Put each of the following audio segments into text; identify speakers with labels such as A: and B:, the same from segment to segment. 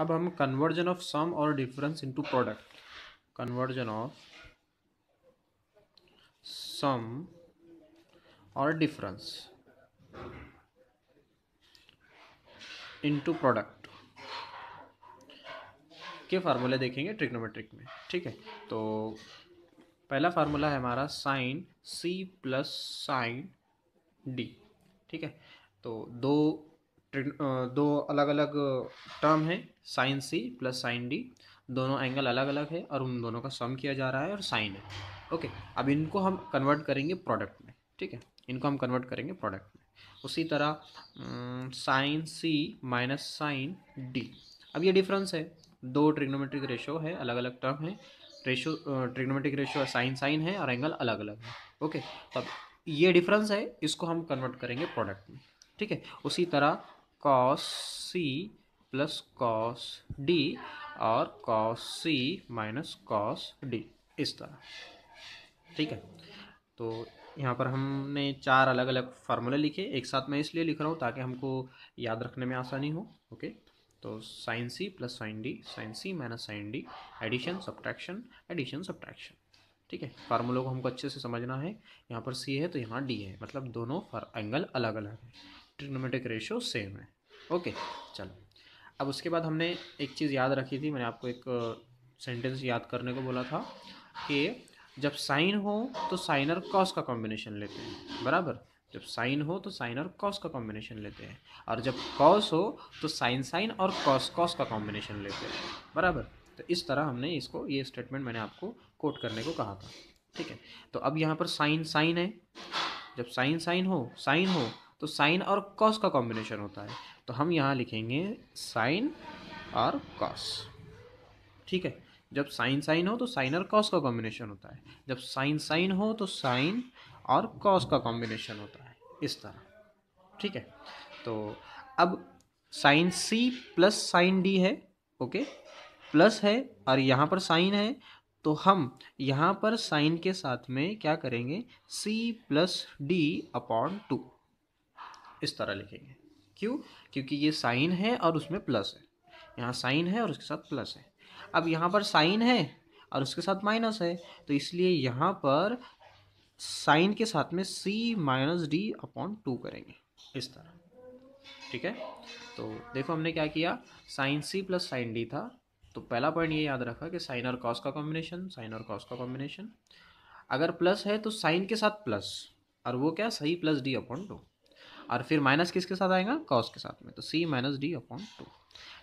A: अब हम conversion of sum और difference into product conversion of sum और डिफरेंस इनटू प्रोडक्ट के फार्मूले देखेंगे ट्रिग्नोमेट्रिक में ठीक है तो पहला फार्मूला है हमारा sine C plus sine D ठीक है तो दो दो अलग अलग टर्म हैं sine C plus sine D दोनों एंगल अलग अलग है और उन दोनों का सम किया जा रहा है और साइन है ओके अब इनको हम कन्वर्ट करेंगे प्रोडक्ट में ठीक है इनको हम कन्वर्ट करेंगे प्रोडक्ट में उसी तरह sine C minus sine D अब ये डिफरेंस है दो ट्रिग्नोमेट्रिक रेशो है अलग अलग टर्म है ratio trigonometric ratio sine sine है और एंगल अलग अलग है ओके तब ये डिफरेंस है इसको हम कन्वर्ट करेंगे प्रोडक्ट में ठीक है उसी तरह cos c plus cos D और cos C minus cos D इस तरह ठीक है तो यहाँ पर हमने चार अलग अलग फार्मूले लिखे एक साथ मैं इसलिए लिख रहा हूँ ताकि हमको याद रखने में आसानी हो ओके तो sine C plus sine D sine C minus sine D addition subtraction addition subtraction ठीक है फार्मूलों को हमको अच्छे से समझना है यहाँ पर सी है तो यहाँ डी है मतलब दोनों फर एंगल अलग अलग है ट्रिग्नोमेटिक रेशियो सेम है ओके चलो अब उसके बाद हमने एक चीज़ याद रखी थी मैंने आपको एक सेंटेंस याद करने को बोला था कि जब साइन हो तो साइन और कॉस का कॉम्बिनेशन लेते हैं बराबर जब साइन हो तो साइन और कॉस का कॉम्बिनेशन लेते हैं और जब कॉस हो तो साइन साइन और कॉस कॉस का कॉम्बिनेशन लेते हैं बराबर तो इस तरह हमने इसको ये स्टेटमेंट मैंने आपको कोट करने को कहा था ठीक है तो अब यहाँ पर साइन साइन है जब साइन साइन हो साइन हो तो साइन और कॉस का कॉम्बिनेशन होता है तो हम यहाँ लिखेंगे साइन और कॉस ठीक है जब साइन साइन हो तो साइन और कॉस का कॉम्बिनेशन होता है जब साइन साइन हो तो साइन और कॉस का कॉम्बिनेशन होता है इस तरह ठीक है तो अब sine C plus sine D है ओके प्लस है और यहाँ पर साइन है तो हम यहाँ पर साइन के साथ में क्या करेंगे C plus D upon two इस तरह लिखेंगे क्यों क्योंकि ये साइन है और उसमें प्लस है यहाँ साइन है और उसके साथ प्लस है अब यहाँ पर साइन है और उसके साथ माइनस है तो इसलिए यहाँ पर साइन के साथ में C minus D upon two करेंगे इस तरह ठीक है तो देखो हमने क्या किया sine C plus sine D था तो पहला पॉइंट ये याद रखा कि साइन और कॉस का कॉम्बिनेशन साइन और कॉस का कॉम्बिनेशन अगर प्लस है तो साइन के साथ प्लस और वो क्या सही प्लस डी अपॉन टू और फिर माइनस किसके साथ आएगा कॉस के साथ में तो C minus D upon two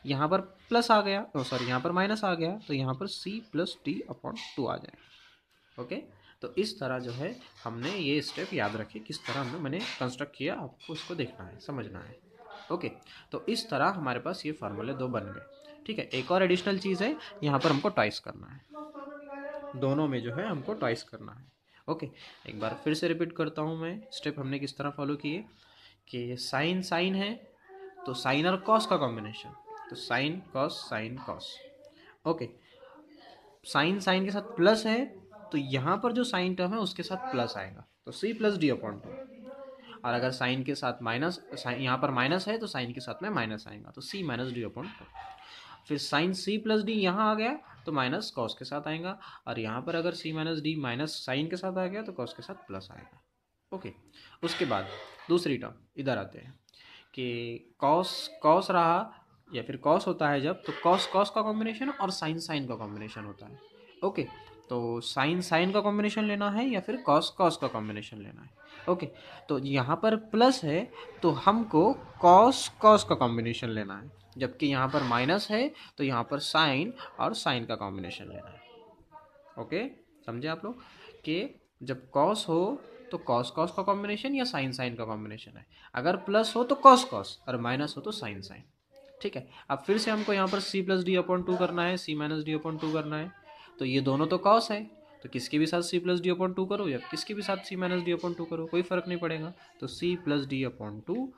A: यहाँ पर प्लस आ गया तो oh, सॉरी यहाँ पर माइनस आ गया तो यहाँ पर C plus D upon two आ जाएगा ओके तो इस तरह जो है हमने ये स्टेप याद रखे किस तरह हमने मैंने कंस्ट्रक्ट किया आपको उसको देखना है समझना है ओके तो इस तरह हमारे पास ये फार्मूले दो बन गए ठीक है एक और एडिशनल चीज़ है यहाँ पर हमको टॉइस करना है दोनों में जो है हमको टॉइस करना है ओके एक बार फिर से रिपीट करता हूँ मैं स्टेप हमने किस तरह फॉलो किए कि साइन साइन है तो साइन और कॉस का कॉम्बिनेशन तो sine cos sine cos okay sine sine के साथ प्लस है तो यहाँ पर जो साइन टर्म है उसके साथ प्लस आएगा तो C plus D upon two और अगर साइन के साथ माइनस यहाँ पर माइनस है तो साइन के साथ में माइनस आएगा तो C minus D upon two फिर साइन सी प्लस डी यहाँ आ गया तो माइनस कॉस के साथ आएगा और यहाँ पर अगर C minus D minus sine के साथ आ गया तो कॉस के साथ प्लस आएगा ओके उसके बाद दूसरी टर्म इधर आते हैं कि कॉस कॉस रहा या फिर कॉस होता है जब तो कॉस कॉस का कॉम्बिनेशन और साइन साइन का कॉम्बिनेशन होता है ओके तो साइन साइन का कॉम्बिनेशन लेना है या फिर कॉस कॉस का कॉम्बिनेशन लेना है ओके तो यहाँ पर प्लस है तो हमको कॉस कॉस का कॉम्बिनेशन लेना है जबकि यहाँ पर माइनस है तो यहाँ पर साइन और साइन का कॉम्बिनेशन लेना है ओके समझे आप लोग कि जब कॉस हो तो कॉस कॉस का कॉम्बिनेशन या साइन साइन का कॉम्बिनेशन है अगर प्लस हो तो कॉस कॉस और माइनस हो तो साइन साइन ठीक है अब फिर से हमको यहाँ पर C plus D upon two करना है C minus D upon two करना है तो ये दोनों तो कॉस है तो किसके भी साथ C plus D upon two करो या किसके भी साथ C minus D upon two करो कोई फर्क नहीं पड़ेगा तो C plus D upon two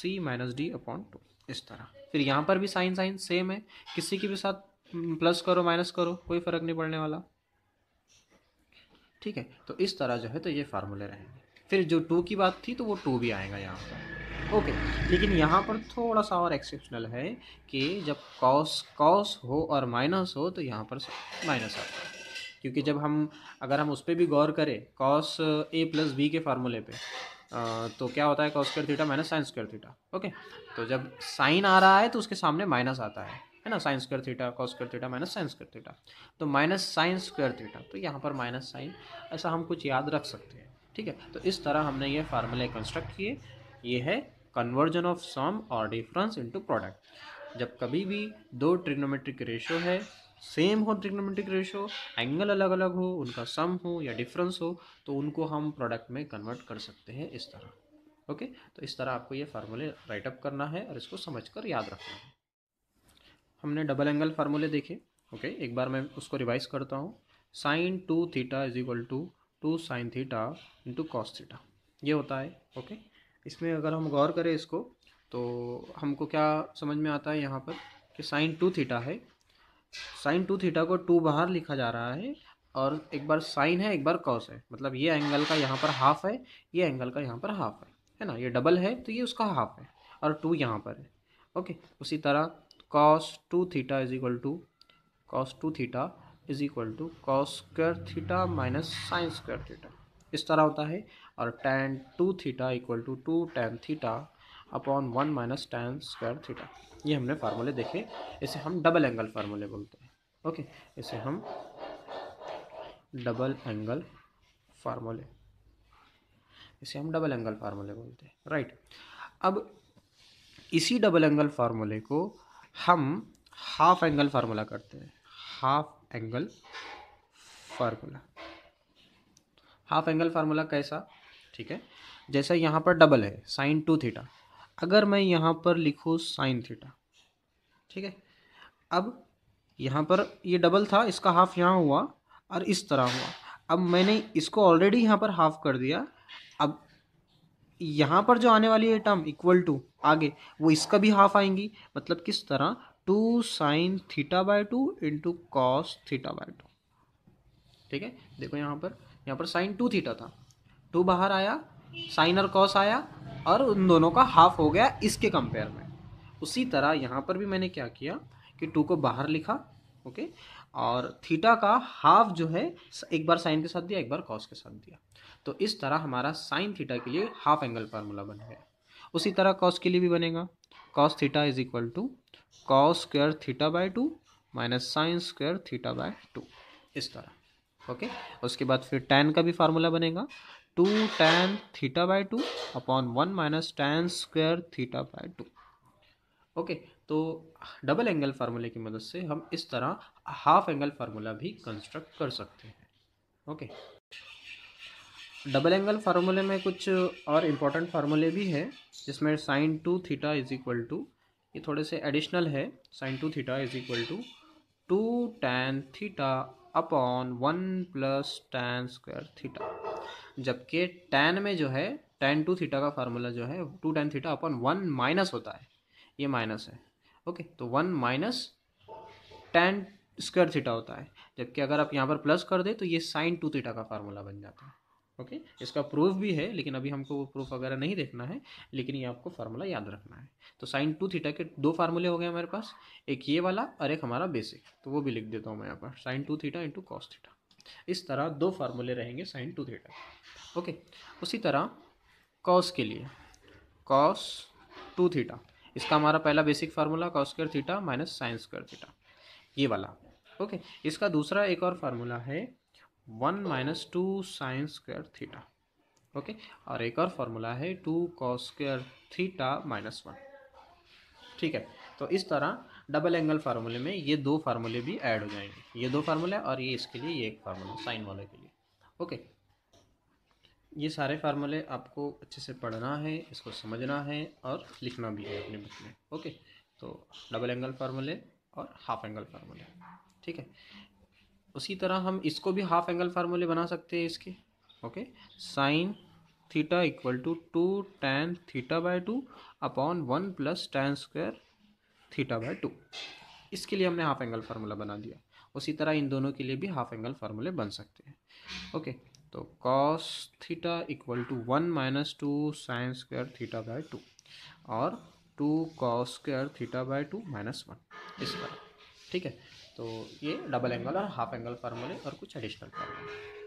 A: C minus D upon two इस तरह फिर यहाँ पर भी साइन साइन सेम है किसी के भी साथ प्लस करो माइनस करो कोई फर्क नहीं पड़ने वाला ठीक है तो इस तरह जो है तो ये फार्मूले रहेंगे फिर जो टू की बात थी तो वो टू भी आएगा यहाँ पर ओके लेकिन यहाँ पर थोड़ा सा और एक्सेप्शनल है कि जब कॉस कॉस हो और माइनस हो तो यहाँ पर माइनस आता है क्योंकि जब हम अगर हम उस पर भी गौर करें कॉस ए प्लस बी के फार्मूले पे तो क्या होता है cos square theta minus sine square theta okay तो जब साइन आ रहा है तो उसके सामने माइनस आता है है ना sine square theta cos square theta minus sine square theta तो माइनस साइंस स्क्वायर थीटा तो यहाँ पर माइनस साइन ऐसा हम कुछ याद रख सकते हैं ठीक है तो इस तरह हमने ये फार्मूले कंस्ट्रक्ट किए ये है कन्वर्जन ऑफ सम और डिफरेंस इनटू प्रोडक्ट जब कभी भी दो ट्रिग्नोमेट्रिक रेशो है सेम हो ट्रिग्नोमेट्रिक रेशो एंगल अलग अलग हो उनका सम हो या डिफरेंस हो तो उनको हम प्रोडक्ट में कन्वर्ट कर सकते हैं इस तरह ओके तो इस तरह आपको ये फार्मूले राइटअप करना है और इसको समझ कर याद रखना है हमने डबल एंगल फार्मूले देखे ओके okay, एक बार मैं उसको रिवाइज करता हूँ sine two theta is equal to two sine theta into cos theta ये होता है ओके okay? इसमें अगर हम गौर करें इसको तो हमको क्या समझ में आता है यहाँ पर कि साइन टू थीटा है साइन टू थीटा को टू बाहर लिखा जा रहा है और एक बार साइन है एक बार कॉस है मतलब ये एंगल का यहाँ पर हाफ है ये एंगल का यहाँ पर हाफ है है ना ये डबल है तो ये उसका हाफ है और टू यहाँ पर है ओके okay? उसी तरह cos two theta is equal to cos two theta is equal to cos square theta minus sine square theta इस तरह होता है और tan two theta equal to two tan theta upon one minus tan square theta ये हमने फार्मूले देखे इसे हम डबल एंगल फार्मूले बोलते हैं ओके इसे हम डबल एंगल फार्मूले इसे हम डबल एंगल फार्मूले बोलते हैं राइट अब इसी डबल एंगल फार्मूले को हम हाफ एंगल फार्मूला करते हैं half angle formula half angle formula कैसा ठीक है जैसा यहाँ पर डबल है साइन टू थीटा अगर मैं यहाँ पर लिखूँ साइन थीटा ठीक है अब यहाँ पर ये डबल था इसका हाफ यहाँ हुआ और इस तरह हुआ अब मैंने इसको ऑलरेडी यहाँ पर हाफ कर दिया अब यहाँ पर जो आने वाली है टर्म इक्वल टू आगे वो इसका भी हाफ आएंगी मतलब किस तरह two sine theta by two into cos theta by two ठीक है देखो यहाँ पर यहाँ पर साइन टू थीटा था टू बाहर आया साइन और कॉस आया और उन दोनों का हाफ हो गया इसके कंपेयर में उसी तरह यहाँ पर भी मैंने क्या किया कि टू को बाहर लिखा ओके और थीटा का हाफ जो है एक बार साइन के साथ दिया एक बार कॉस के साथ दिया तो इस तरह हमारा साइन थीटा के लिए हाफ एंगल फार्मूला बन गया उसी तरह कॉस के लिए भी बनेगा cos theta is equal to cos square theta by two minus sine square theta by two इस तरह ओके उसके बाद फिर टेन का भी फार्मूला बनेगा two tan theta by two upon one minus tan square theta by two okay तो double angle फार्मूले की मदद से हम इस तरह हाफ एंगल फार्मूला भी कंस्ट्रक्ट कर सकते हैं ओके डबल एंगल फार्मूले में कुछ और इम्पोर्टेंट फार्मूले भी हैं जिसमें sine two theta is equal to ये थोड़े से एडिशनल है sine two theta is equal to two tan theta upon one plus tan square theta जबकि टैन में जो है टैन टू थीटा का फार्मूला जो है two tan theta upon one minus होता है ये माइनस है ओके तो one minus tan square theta होता है जबकि अगर आप यहाँ पर प्लस कर दे तो ये साइन टू थीटा का फार्मूला बन जाता है ओके okay? इसका प्रूफ भी है लेकिन अभी हमको वो प्रूफ वगैरह नहीं देखना है लेकिन ये आपको फार्मूला याद रखना है तो साइन टू थीटा के दो फार्मूले हो गए हमारे पास एक ये वाला और एक हमारा बेसिक तो वो भी लिख देता हूँ मैं यहाँ पर sine two theta into cos theta इस तरह दो फार्मूले रहेंगे sine two theta okay okay? उसी तरह कॉस के लिए कॉस टू थीटा इसका हमारा पहला basic formula cos square theta minus sine square theta ये वाला ओके इसका दूसरा एक और फार्मूला है one minus two sine square theta okay और एक और फार्मूला है two cos square theta minus one ठीक है तो इस तरह डबल एंगल फार्मूले में ये दो फार्मूले भी ऐड हो जाएंगे ये दो फार्मूले और ये इसके लिए ये एक फार्मूला साइन वाले के लिए ओके ये सारे फार्मूले आपको अच्छे से पढ़ना है इसको समझना है और लिखना भी है अपने बुक में ओके तो डबल एंगल फार्मूले और हाफ एंगल फार्मूले ठीक है उसी तरह हम इसको भी हाफ एंगल फार्मूले बना सकते हैं इसके okay sine theta equal to two tan theta by two upon one plus tan square theta by two इसके लिए हमने हाफ एंगल फार्मूला बना दिया उसी तरह इन दोनों के लिए भी हाफ एंगल फार्मूले बन सकते हैं ओके तो cos theta equal to one minus two sine square theta by two और two cos square theta by two minus one इस बार ठीक है तो ये डबल एंगल और हाफ एंगल फार्मूले और कुछ एडिशनल फार्मूले